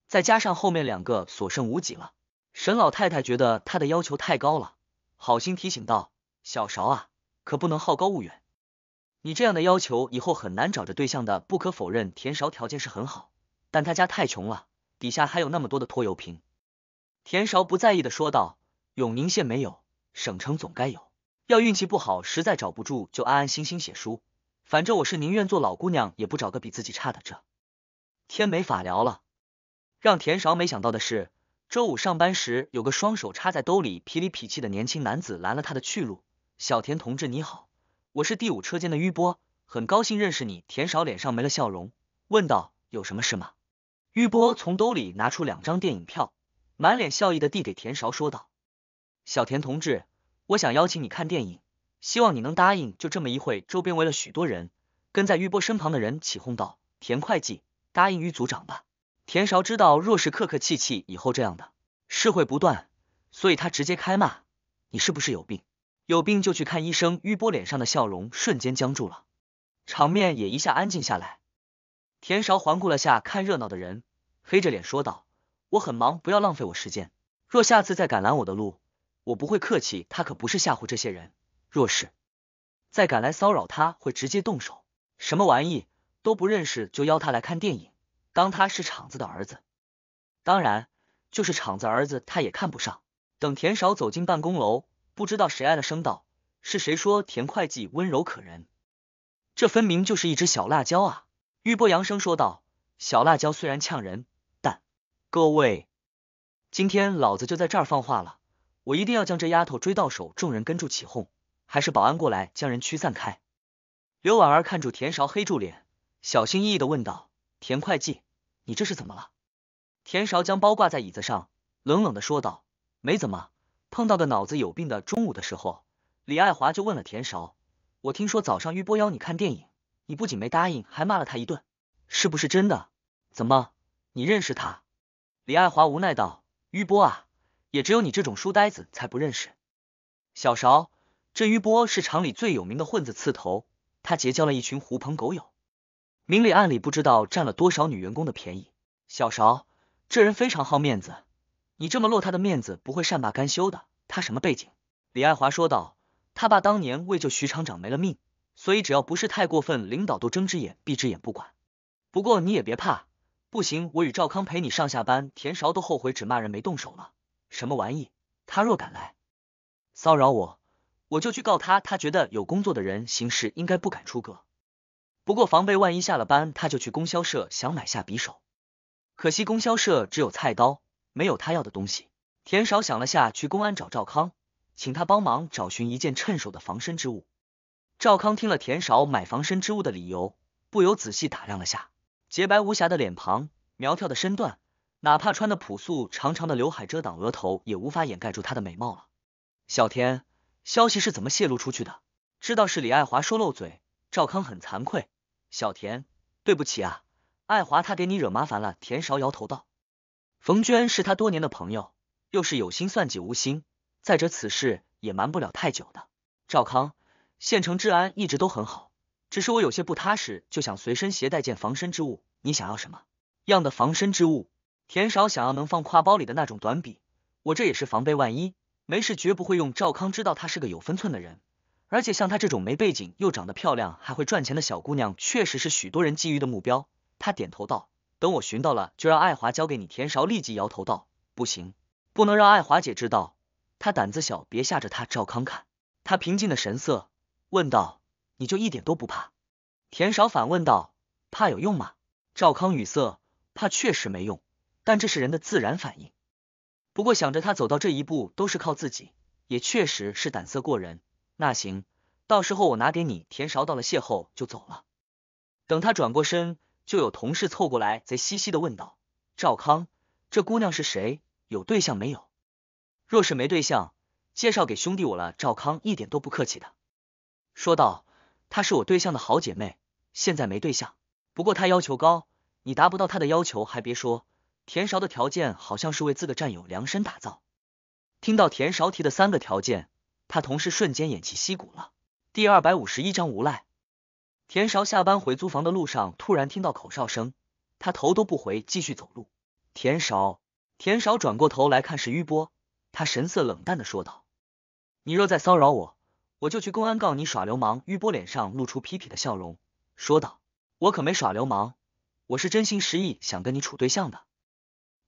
再加上后面两个，所剩无几了。沈老太太觉得她的要求太高了，好心提醒道：“小勺啊，可不能好高骛远。你这样的要求，以后很难找着对象的。”不可否认，田勺条件是很好，但他家太穷了，底下还有那么多的拖油瓶。田韶不在意的说道：“永宁县没有，省城总该有。要运气不好，实在找不住，就安安心心写书。反正我是宁愿做老姑娘，也不找个比自己差的。”这天没法聊了。让田韶没想到的是，周五上班时，有个双手插在兜里、痞里痞气的年轻男子拦了他的去路。“小田同志，你好，我是第五车间的于波，很高兴认识你。”田韶脸上没了笑容，问道：“有什么事吗？”于波从兜里拿出两张电影票。满脸笑意的递给田韶说道：“小田同志，我想邀请你看电影，希望你能答应。”就这么一会，周边围了许多人，跟在玉波身旁的人起哄道：“田会计，答应于组长吧。”田韶知道，若是客客气气，以后这样的事会不断，所以他直接开骂：“你是不是有病？有病就去看医生。”玉波脸上的笑容瞬间僵住了，场面也一下安静下来。田韶环顾了下看热闹的人，黑着脸说道。我很忙，不要浪费我时间。若下次再敢拦我的路，我不会客气。他可不是吓唬这些人，若是再敢来骚扰，他会直接动手。什么玩意都不认识就邀他来看电影，当他是厂子的儿子？当然，就是厂子儿子他也看不上。等田少走进办公楼，不知道谁挨了声道，是谁说田会计温柔可人？这分明就是一只小辣椒啊！玉波扬声说道：“小辣椒虽然呛人。”各位，今天老子就在这儿放话了，我一定要将这丫头追到手。众人跟住起哄，还是保安过来将人驱散开。刘婉儿看住田勺黑住脸，小心翼翼的问道：“田会计，你这是怎么了？”田勺将包挂在椅子上，冷冷的说道：“没怎么，碰到个脑子有病的。”中午的时候，李爱华就问了田勺：“我听说早上玉波邀你看电影，你不仅没答应，还骂了他一顿，是不是真的？怎么，你认识他？”李爱华无奈道：“余波啊，也只有你这种书呆子才不认识。小勺，这余波是厂里最有名的混子刺头，他结交了一群狐朋狗友，明里暗里不知道占了多少女员工的便宜。小勺，这人非常好面子，你这么落他的面子，不会善罢甘休的。他什么背景？”李爱华说道：“他爸当年为救徐厂长没了命，所以只要不是太过分，领导都睁只眼闭只眼不管。不过你也别怕。”不行，我与赵康陪你上下班。田韶都后悔只骂人没动手了。什么玩意？他若敢来骚扰我，我就去告他。他觉得有工作的人行事应该不敢出格。不过防备万一下了班他就去供销社想买下匕首，可惜供销社只有菜刀，没有他要的东西。田少想了下，去公安找赵康，请他帮忙找寻一件趁手的防身之物。赵康听了田少买防身之物的理由，不由仔细打量了下。洁白无瑕的脸庞，苗条的身段，哪怕穿的朴素，长长的刘海遮挡额头，也无法掩盖住她的美貌了。小田，消息是怎么泄露出去的？知道是李爱华说漏嘴，赵康很惭愧。小田，对不起啊，爱华他给你惹麻烦了。田韶摇头道，冯娟是他多年的朋友，又是有心算计无心，再者此事也瞒不了太久的。赵康，县城治安一直都很好。只是我有些不踏实，就想随身携带件防身之物。你想要什么样的防身之物？田少想要能放挎包里的那种短笔，我这也是防备万一，没事绝不会用。赵康知道他是个有分寸的人，而且像他这种没背景又长得漂亮还会赚钱的小姑娘，确实是许多人觊觎的目标。他点头道：“等我寻到了，就让爱华交给你。”田少立即摇头道：“不行，不能让爱华姐知道，她胆子小，别吓着她。”赵康看他平静的神色，问道。你就一点都不怕？田少反问道。怕有用吗？赵康语塞。怕确实没用，但这是人的自然反应。不过想着他走到这一步都是靠自己，也确实是胆色过人。那行，到时候我拿给你。田少道了谢后就走了。等他转过身，就有同事凑过来，贼兮兮的问道：“赵康，这姑娘是谁？有对象没有？若是没对象，介绍给兄弟我了。”赵康一点都不客气的说道。她是我对象的好姐妹，现在没对象。不过她要求高，你达不到她的要求，还别说。田韶的条件好像是为自个战友量身打造。听到田韶提的三个条件，他同事瞬间偃旗息鼓了。第二百五十一章无赖。田韶下班回租房的路上，突然听到口哨声，他头都不回继续走路。田韶，田韶转过头来看是于波，他神色冷淡的说道：“你若再骚扰我。”我就去公安告你耍流氓。玉波脸上露出痞痞的笑容，说道：“我可没耍流氓，我是真心实意想跟你处对象的。”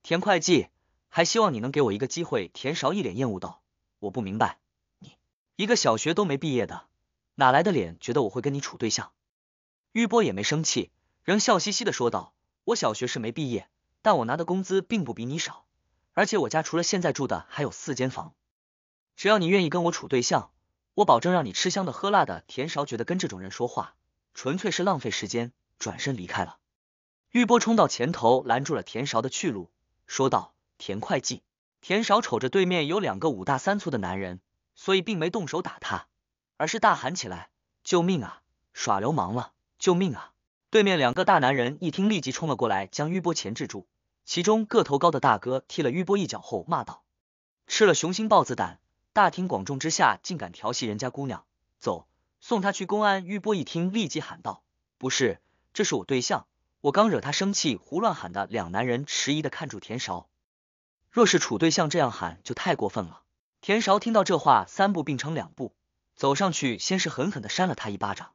田会计还希望你能给我一个机会。田勺一脸厌恶道：“我不明白，你一个小学都没毕业的，哪来的脸觉得我会跟你处对象？”玉波也没生气，仍笑嘻嘻的说道：“我小学是没毕业，但我拿的工资并不比你少，而且我家除了现在住的，还有四间房，只要你愿意跟我处对象。”我保证让你吃香的喝辣的。田韶觉得跟这种人说话纯粹是浪费时间，转身离开了。玉波冲到前头拦住了田韶的去路，说道：“田会计。”田韶瞅着对面有两个五大三粗的男人，所以并没动手打他，而是大喊起来：“救命啊！耍流氓了！救命啊！”对面两个大男人一听，立即冲了过来将玉波钳制住，其中个头高的大哥踢了玉波一脚后骂道：“吃了雄心豹子胆！”大庭广众之下竟敢调戏人家姑娘，走，送她去公安。玉波一听，立即喊道：“不是，这是我对象，我刚惹他生气，胡乱喊的。”两男人迟疑的看住田勺，若是处对象这样喊就太过分了。田勺听到这话，三步并成两步走上去，先是狠狠的扇了他一巴掌，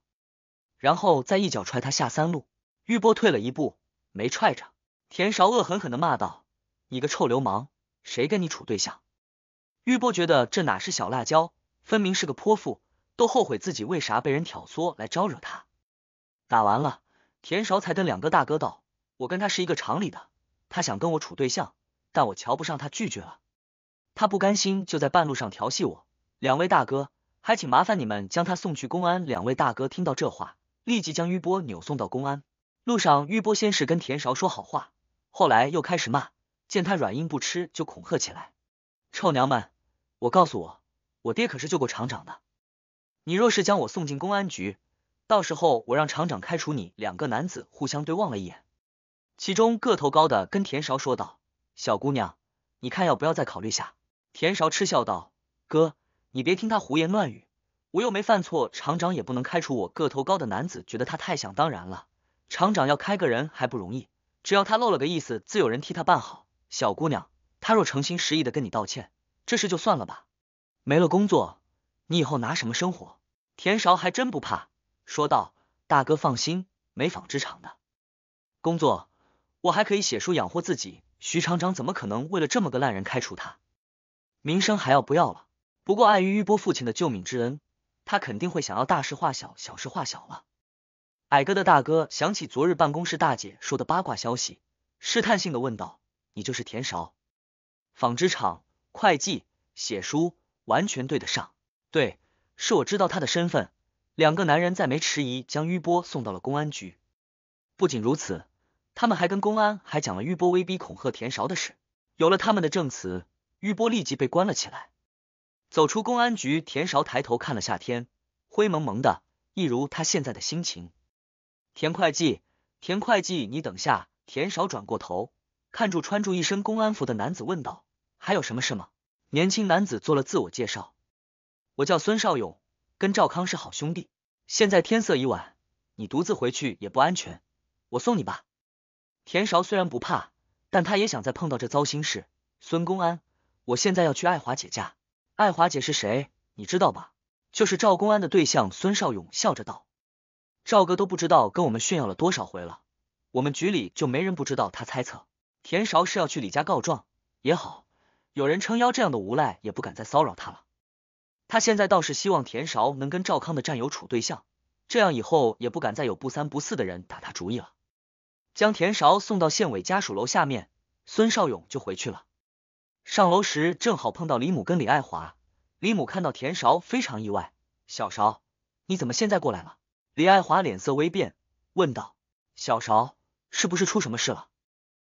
然后再一脚踹他下三路。玉波退了一步，没踹着。田勺恶狠狠的骂道：“你个臭流氓，谁跟你处对象？”玉波觉得这哪是小辣椒，分明是个泼妇，都后悔自己为啥被人挑唆来招惹她。打完了，田韶才跟两个大哥道：“我跟他是一个厂里的，他想跟我处对象，但我瞧不上他，拒绝了。他不甘心，就在半路上调戏我。两位大哥，还请麻烦你们将他送去公安。”两位大哥听到这话，立即将玉波扭送到公安。路上，玉波先是跟田韶说好话，后来又开始骂，见他软硬不吃，就恐吓起来：“臭娘们！”我告诉我，我爹可是救过厂长的。你若是将我送进公安局，到时候我让厂长开除你。两个男子互相对望了一眼，其中个头高的跟田韶说道：“小姑娘，你看要不要再考虑下？”田韶嗤笑道：“哥，你别听他胡言乱语，我又没犯错，厂长也不能开除我。”个头高的男子觉得他太想当然了，厂长要开个人还不容易，只要他露了个意思，自有人替他办好。小姑娘，他若诚心实意的跟你道歉。这事就算了吧，没了工作，你以后拿什么生活？田韶还真不怕，说道：“大哥放心，没纺织厂的工作，我还可以写书养活自己。”徐厂长怎么可能为了这么个烂人开除他？名声还要不要了？不过碍于玉波父亲的救命之恩，他肯定会想要大事化小，小事化小了。矮个的大哥想起昨日办公室大姐说的八卦消息，试探性的问道：“你就是田韶？纺织厂？”会计写书完全对得上，对，是我知道他的身份。两个男人再没迟疑，将玉波送到了公安局。不仅如此，他们还跟公安还讲了玉波威逼恐吓田韶的事。有了他们的证词，玉波立即被关了起来。走出公安局，田韶抬头看了下天，灰蒙蒙的，一如他现在的心情。田会计，田会计，你等下。田韶转过头，看住穿住一身公安服的男子，问道。还有什么事吗？年轻男子做了自我介绍，我叫孙少勇，跟赵康是好兄弟。现在天色已晚，你独自回去也不安全，我送你吧。田韶虽然不怕，但他也想再碰到这糟心事。孙公安，我现在要去爱华姐家。爱华姐是谁？你知道吧？就是赵公安的对象。孙少勇笑着道：“赵哥都不知道跟我们炫耀了多少回了，我们局里就没人不知道他猜测田韶是要去李家告状，也好。”有人撑腰，这样的无赖也不敢再骚扰他了。他现在倒是希望田韶能跟赵康的战友处对象，这样以后也不敢再有不三不四的人打他主意了。将田韶送到县委家属楼下面，孙少勇就回去了。上楼时正好碰到李母跟李爱华，李母看到田韶非常意外：“小韶，你怎么现在过来了？”李爱华脸色微变，问道：“小韶，是不是出什么事了？”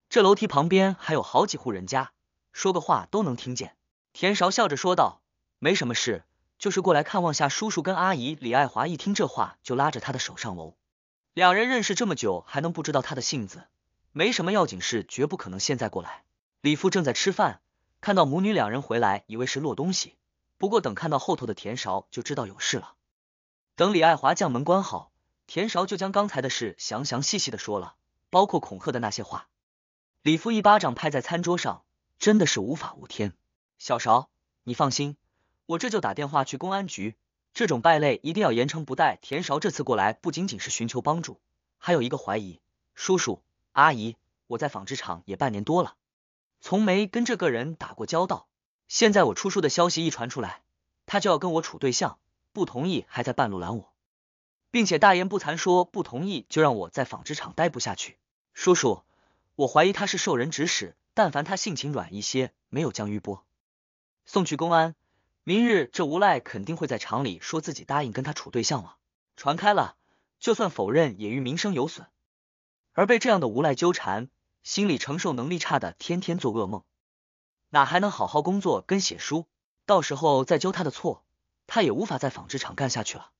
这楼梯旁边还有好几户人家。说个话都能听见，田韶笑着说道：“没什么事，就是过来看望下叔叔跟阿姨。”李爱华一听这话，就拉着他的手上楼。两人认识这么久，还能不知道他的性子？没什么要紧事，绝不可能现在过来。李父正在吃饭，看到母女两人回来，以为是落东西，不过等看到后头的田韶，就知道有事了。等李爱华将门关好，田韶就将刚才的事详详细细的说了，包括恐吓的那些话。李父一巴掌拍在餐桌上。真的是无法无天，小勺，你放心，我这就打电话去公安局。这种败类一定要严惩不贷。田勺这次过来不仅仅是寻求帮助，还有一个怀疑。叔叔阿姨，我在纺织厂也半年多了，从没跟这个人打过交道。现在我出书的消息一传出来，他就要跟我处对象，不同意还在半路拦我，并且大言不惭说不同意就让我在纺织厂待不下去。叔叔，我怀疑他是受人指使。但凡他性情软一些，没有将于波送去公安，明日这无赖肯定会在厂里说自己答应跟他处对象了。传开了，就算否认也于名声有损。而被这样的无赖纠缠，心理承受能力差的天天做噩梦，哪还能好好工作跟写书？到时候再揪他的错，他也无法在纺织厂干下去了。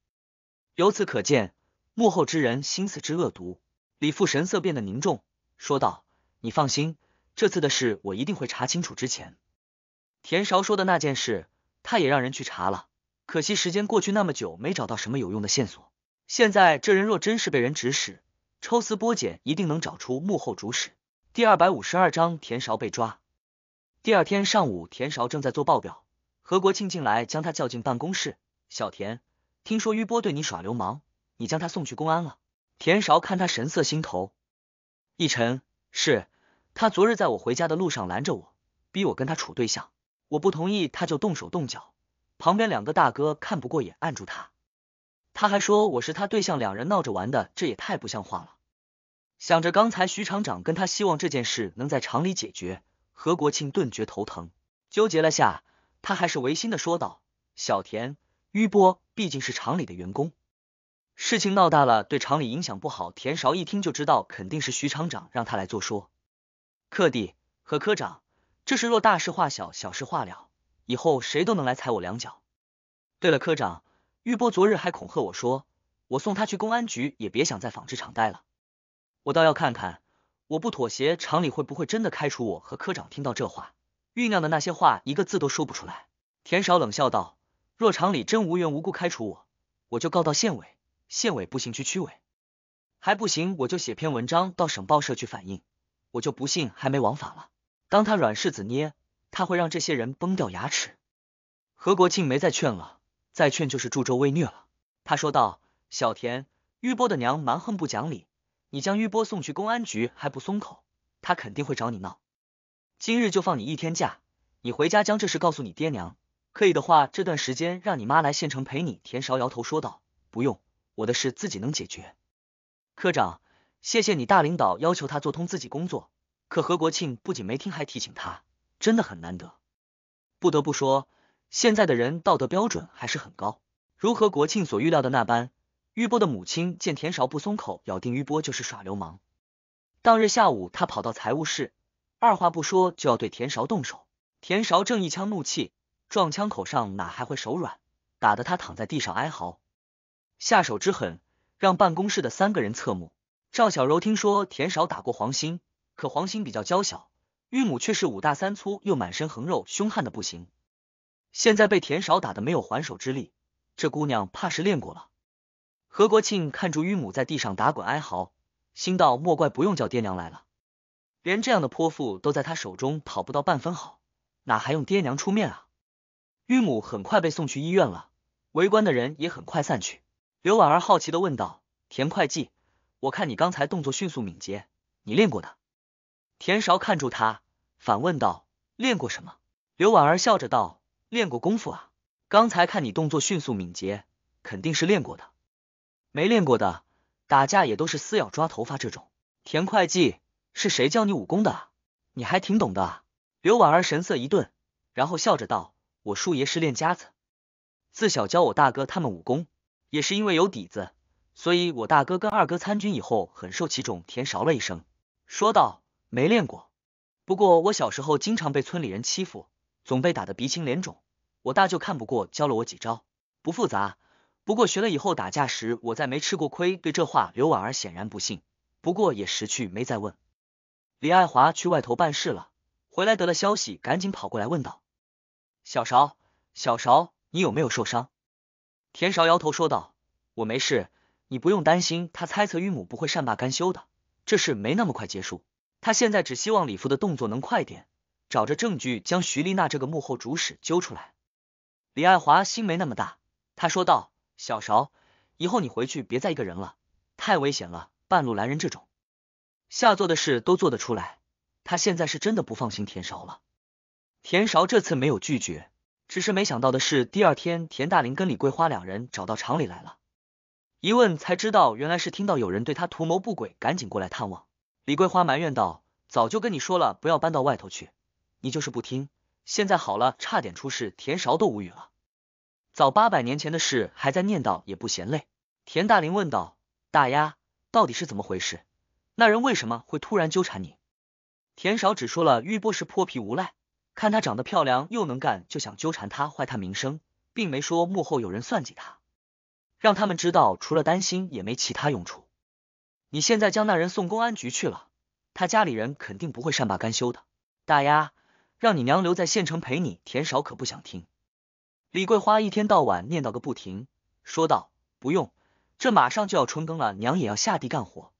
由此可见，幕后之人心思之恶毒。李父神色变得凝重，说道：“你放心。”这次的事我一定会查清楚。之前田韶说的那件事，他也让人去查了，可惜时间过去那么久，没找到什么有用的线索。现在这人若真是被人指使，抽丝剥茧，一定能找出幕后主使。第二百五十二章田韶被抓。第二天上午，田韶正在做报表，何国庆进来将他叫进办公室。小田，听说于波对你耍流氓，你将他送去公安了。田韶看他神色，心头一沉，是。他昨日在我回家的路上拦着我，逼我跟他处对象，我不同意，他就动手动脚。旁边两个大哥看不过眼，按住他。他还说我是他对象，两人闹着玩的，这也太不像话了。想着刚才徐厂长跟他希望这件事能在厂里解决，何国庆顿觉头疼，纠结了下，他还是违心的说道：“小田，于波毕竟是厂里的员工，事情闹大了，对厂里影响不好。”田韶一听就知道肯定是徐厂长让他来做说。克弟和科长，这事若大事化小，小事化了，以后谁都能来踩我两脚。对了，科长，玉波昨日还恐吓我说，我送他去公安局也别想在纺织厂待了。我倒要看看，我不妥协，厂里会不会真的开除我？和科长听到这话，酝酿的那些话一个字都说不出来。田少冷笑道：“若厂里真无缘无故开除我，我就告到县委，县委不行去区委，还不行我就写篇文章到省报社去反映。”我就不信还没王法了，当他软柿子捏，他会让这些人崩掉牙齿。何国庆没再劝了，再劝就是助纣为虐了。他说道：“小田，玉波的娘蛮横不讲理，你将玉波送去公安局还不松口，他肯定会找你闹。今日就放你一天假，你回家将这事告诉你爹娘，可以的话这段时间让你妈来县城陪你。”田勺摇头说道：“不用，我的事自己能解决。”科长。谢谢你，大领导要求他做通自己工作，可何国庆不仅没听，还提醒他，真的很难得。不得不说，现在的人道德标准还是很高。如何国庆所预料的那般，玉波的母亲见田韶不松口，咬定玉波就是耍流氓。当日下午，他跑到财务室，二话不说就要对田韶动手。田韶正一腔怒气，撞枪口上哪还会手软，打得他躺在地上哀嚎，下手之狠，让办公室的三个人侧目。赵小柔听说田少打过黄鑫，可黄鑫比较娇小，玉母却是五大三粗又满身横肉，凶悍的不行。现在被田少打的没有还手之力，这姑娘怕是练过了。何国庆看住玉母在地上打滚哀嚎，心道莫怪不用叫爹娘来了，连这样的泼妇都在他手中讨不到半分好，哪还用爹娘出面啊？玉母很快被送去医院了，围观的人也很快散去。刘婉儿好奇的问道：“田会计。”我看你刚才动作迅速敏捷，你练过的？田韶看住他，反问道：“练过什么？”刘婉儿笑着道：“练过功夫啊，刚才看你动作迅速敏捷，肯定是练过的。没练过的打架也都是撕咬抓头发这种。”田会计是谁教你武功的啊？你还挺懂的啊。刘婉儿神色一顿，然后笑着道：“我叔爷是练家子，自小教我大哥他们武功，也是因为有底子。”所以，我大哥跟二哥参军以后很受器重。田勺了一声说道：“没练过，不过我小时候经常被村里人欺负，总被打得鼻青脸肿。我大舅看不过，教了我几招，不复杂。不过学了以后打架时，我再没吃过亏。”对这话，刘婉儿显然不信，不过也识趣，没再问。李爱华去外头办事了，回来得了消息，赶紧跑过来问道：“小勺，小勺，你有没有受伤？”田勺摇头说道：“我没事。”你不用担心，他猜测玉母不会善罢甘休的，这事没那么快结束。他现在只希望李父的动作能快点，找着证据将徐丽娜这个幕后主使揪出来。李爱华心没那么大，他说道：“小勺，以后你回去别再一个人了，太危险了，半路来人这种下作的事都做得出来。”他现在是真的不放心田勺了。田勺这次没有拒绝，只是没想到的是，第二天田大林跟李桂花两人找到厂里来了。一问才知道，原来是听到有人对他图谋不轨，赶紧过来探望。李桂花埋怨道：“早就跟你说了，不要搬到外头去，你就是不听。现在好了，差点出事。”田勺都无语了。早八百年前的事还在念叨，也不嫌累。田大林问道：“大丫，到底是怎么回事？那人为什么会突然纠缠你？”田少只说了玉波是泼皮无赖，看她长得漂亮又能干，就想纠缠她，坏她名声，并没说幕后有人算计她。让他们知道，除了担心也没其他用处。你现在将那人送公安局去了，他家里人肯定不会善罢甘休的。大丫，让你娘留在县城陪你，田少可不想听。李桂花一天到晚念叨个不停，说道：“不用，这马上就要春耕了，娘也要下地干活，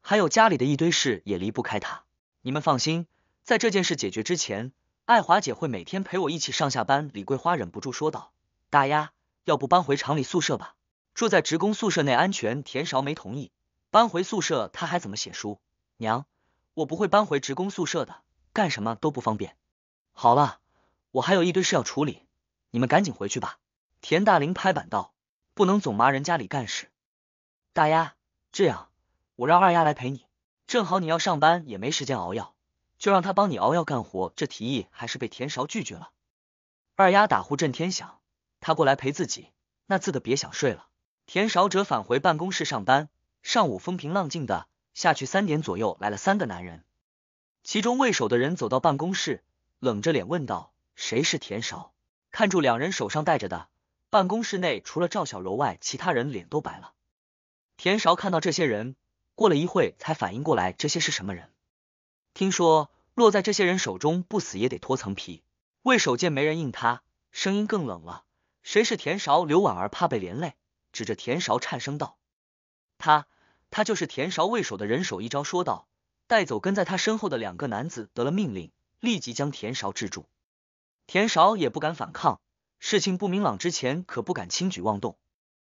还有家里的一堆事也离不开她。你们放心，在这件事解决之前，爱华姐会每天陪我一起上下班。”李桂花忍不住说道：“大丫，要不搬回厂里宿舍吧。”住在职工宿舍内安全，田勺没同意搬回宿舍，他还怎么写书？娘，我不会搬回职工宿舍的，干什么都不方便。好了，我还有一堆事要处理，你们赶紧回去吧。田大林拍板道：“不能总麻人家里干事。”大丫，这样，我让二丫来陪你，正好你要上班也没时间熬药，就让她帮你熬药干活。这提议还是被田勺拒绝了。二丫打呼震天响，她过来陪自己，那自个别想睡了。田少哲返回办公室上班，上午风平浪静的，下去三点左右来了三个男人，其中魏守的人走到办公室，冷着脸问道：“谁是田少？”看住两人手上戴着的，办公室内除了赵小柔外，其他人脸都白了。田少看到这些人，过了一会才反应过来这些是什么人。听说落在这些人手中，不死也得脱层皮。魏守见没人应他，声音更冷了：“谁是田少？”刘婉儿怕被连累。指着田韶，颤声道：“他，他就是田韶为首的人手一招。”说道，带走跟在他身后的两个男子。得了命令，立即将田韶制住。田韶也不敢反抗，事情不明朗之前，可不敢轻举妄动。